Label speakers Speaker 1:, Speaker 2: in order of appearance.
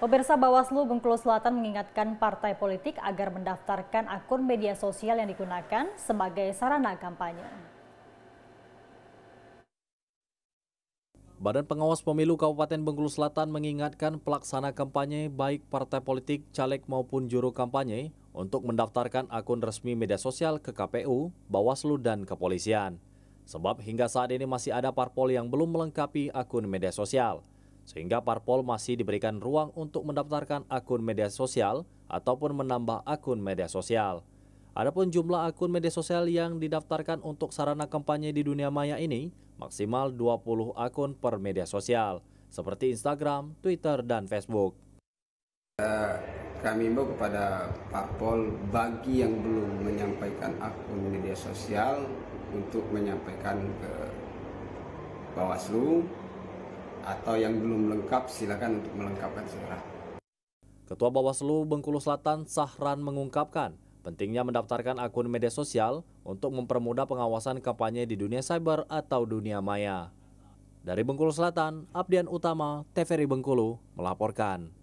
Speaker 1: Pemirsa Bawaslu Bengkulu Selatan mengingatkan partai politik agar mendaftarkan akun media sosial yang digunakan sebagai sarana kampanye.
Speaker 2: Badan Pengawas Pemilu Kabupaten Bengkulu Selatan mengingatkan pelaksana kampanye baik partai politik, caleg maupun juru kampanye untuk mendaftarkan akun resmi media sosial ke KPU, Bawaslu, dan kepolisian. Sebab hingga saat ini masih ada parpol yang belum melengkapi akun media sosial sehingga parpol masih diberikan ruang untuk mendaftarkan akun media sosial ataupun menambah akun media sosial. Adapun jumlah akun media sosial yang didaftarkan untuk sarana kampanye di dunia maya ini maksimal 20 akun per media sosial seperti Instagram, Twitter, dan Facebook.
Speaker 3: Eh, kami mau kepada parpol bagi yang belum menyampaikan akun media sosial untuk menyampaikan ke Bawaslu atau yang belum lengkap silakan untuk melengkapkan segera.
Speaker 2: Ketua Bawaslu Bengkulu Selatan Sahran mengungkapkan pentingnya mendaftarkan akun media sosial untuk mempermudah pengawasan kampanye di dunia cyber atau dunia maya. Dari Bengkulu Selatan, Abdian Utama, TVRI Bengkulu melaporkan.